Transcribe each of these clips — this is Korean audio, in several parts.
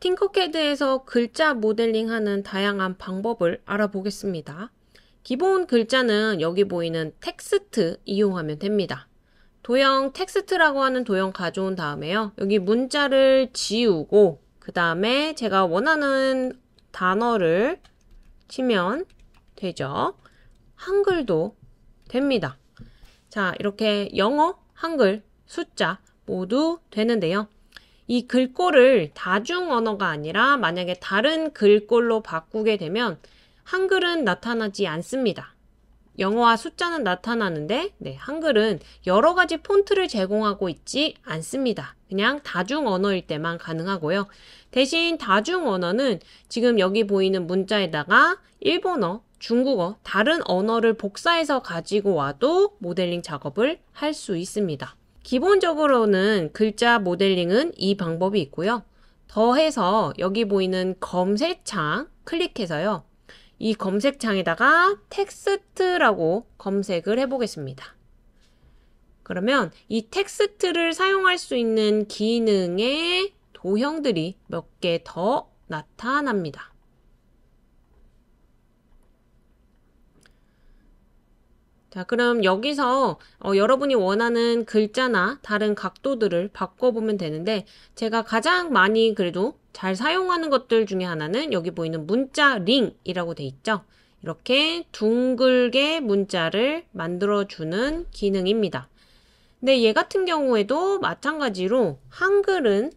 팅커캐드에서 글자 모델링 하는 다양한 방법을 알아보겠습니다. 기본 글자는 여기 보이는 텍스트 이용하면 됩니다. 도형 텍스트라고 하는 도형 가져온 다음에요. 여기 문자를 지우고 그 다음에 제가 원하는 단어를 치면 되죠. 한글도 됩니다. 자 이렇게 영어, 한글, 숫자 모두 되는데요. 이 글꼴을 다중 언어가 아니라 만약에 다른 글꼴로 바꾸게 되면 한글은 나타나지 않습니다. 영어와 숫자는 나타나는데 네, 한글은 여러 가지 폰트를 제공하고 있지 않습니다. 그냥 다중 언어일 때만 가능하고요. 대신 다중 언어는 지금 여기 보이는 문자에다가 일본어, 중국어, 다른 언어를 복사해서 가지고 와도 모델링 작업을 할 수 있습니다. 기본적으로는 글자 모델링은 이 방법이 있고요. 더해서 여기 보이는 검색창 클릭해서요. 이 검색창에다가 텍스트라고 검색을 해보겠습니다. 그러면 이 텍스트를 사용할 수 있는 기능의 도형들이 몇 개 더 나타납니다. 자, 그럼 여기서 어, 여러분이 원하는 글자나 다른 각도들을 바꿔보면 되는데 제가 가장 많이 그래도 잘 사용하는 것들 중에 하나는 여기 보이는 문자 링이라고 돼 있죠. 이렇게 둥글게 문자를 만들어주는 기능입니다. 근데 얘 같은 경우에도 마찬가지로 한글은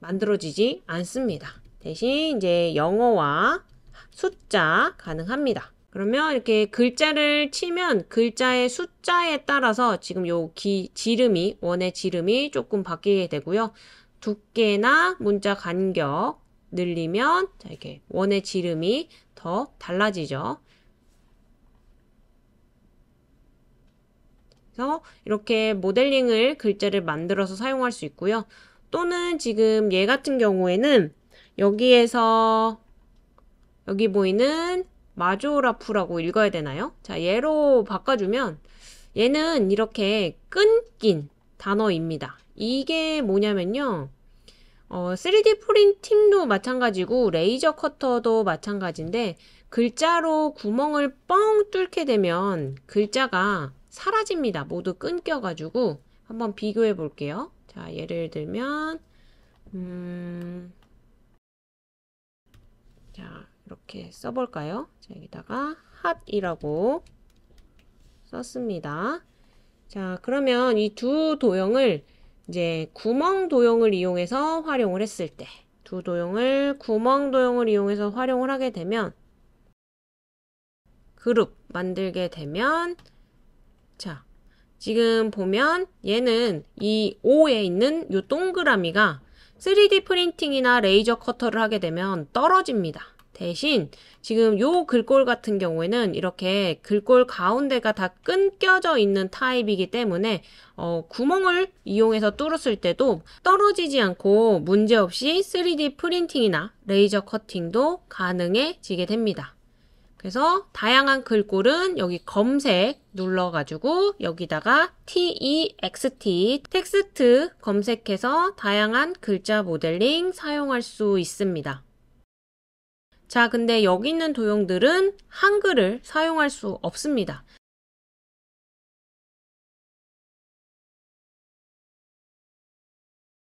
만들어지지 않습니다. 대신 이제 영어와 숫자 가능합니다. 그러면 이렇게 글자를 치면 글자의 숫자에 따라서 지금 요 기, 지름이, 원의 지름이 조금 바뀌게 되고요. 두께나 문자 간격 늘리면 이렇게 원의 지름이 더 달라지죠. 그래서 이렇게 모델링을 글자를 만들어서 사용할 수 있고요. 또는 지금 얘 같은 경우에는 여기에서 여기 보이는 마조라프라고 읽어야 되나요? 자, 얘로 바꿔주면 얘는 이렇게 끊긴 단어입니다. 이게 뭐냐면요. 어, 3D 프린팅도 마찬가지고 레이저 커터도 마찬가지인데 글자로 구멍을 뻥 뚫게 되면 글자가 사라집니다. 모두 끊겨가지고 한번 비교해 볼게요. 자, 예를 들면 음... 자, 이렇게 써볼까요? 자, 여기다가 핫이라고 썼습니다. 자, 그러면 이 두 도형을 이제 구멍 도형을 이용해서 활용을 했을 때, 두 도형을 구멍 도형을 이용해서 활용을 하게 되면, 그룹 만들게 되면, 자, 지금 보면 얘는 이 5에 있는 이 동그라미가 3D 프린팅이나 레이저 커터를 하게 되면 떨어집니다. 대신 지금 요 글꼴 같은 경우에는 이렇게 글꼴 가운데가 다 끊겨져 있는 타입이기 때문에 어, 구멍을 이용해서 뚫었을 때도 떨어지지 않고 문제없이 3D 프린팅이나 레이저 커팅도 가능해지게 됩니다. 그래서 다양한 글꼴은 여기 검색 눌러가지고 여기다가 TEXT e 텍스트 검색해서 다양한 글자 모델링 사용할 수 있습니다. 자, 근데 여기 있는 도형들은 한글을 사용할 수 없습니다.